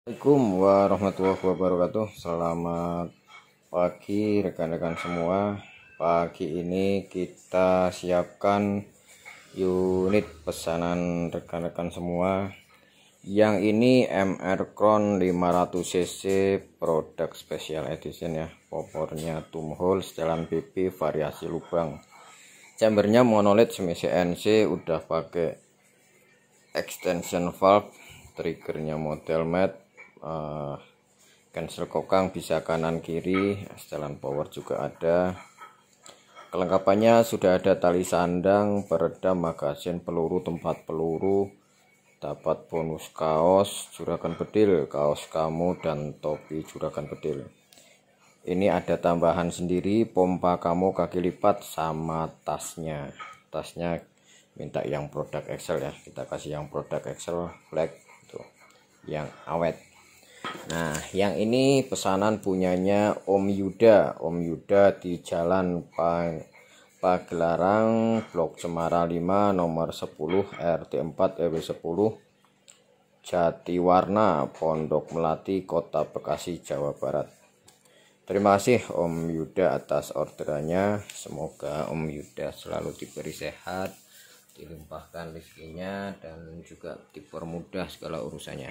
Assalamualaikum warahmatullahi wabarakatuh Selamat pagi rekan-rekan semua Pagi ini kita siapkan unit pesanan rekan-rekan semua Yang ini MR Crown 500cc produk special edition ya Popornya tumhole setelan pipi variasi lubang Chambernya monolith semi CNC udah pakai extension valve triggernya model matte uh, cancel kokang bisa kanan kiri setelan power juga ada kelengkapannya sudah ada tali sandang peredam magasin peluru tempat peluru dapat bonus kaos juragan bedil kaos kamu dan topi juragan bedil ini ada tambahan sendiri pompa kamu kaki lipat sama tasnya tasnya minta yang produk excel ya kita kasih yang produk excel flag tuh yang awet Nah, yang ini pesanan punyanya Om Yuda. Om Yuda di Jalan Pagelarang Blok Cemara 5, nomor 10, RT 4, RW 10, Jatiwarna, Pondok Melati, Kota Bekasi, Jawa Barat. Terima kasih Om Yuda atas orderannya. Semoga Om Yuda selalu diberi sehat, dilimpahkan rezekinya dan juga dipermudah segala urusannya.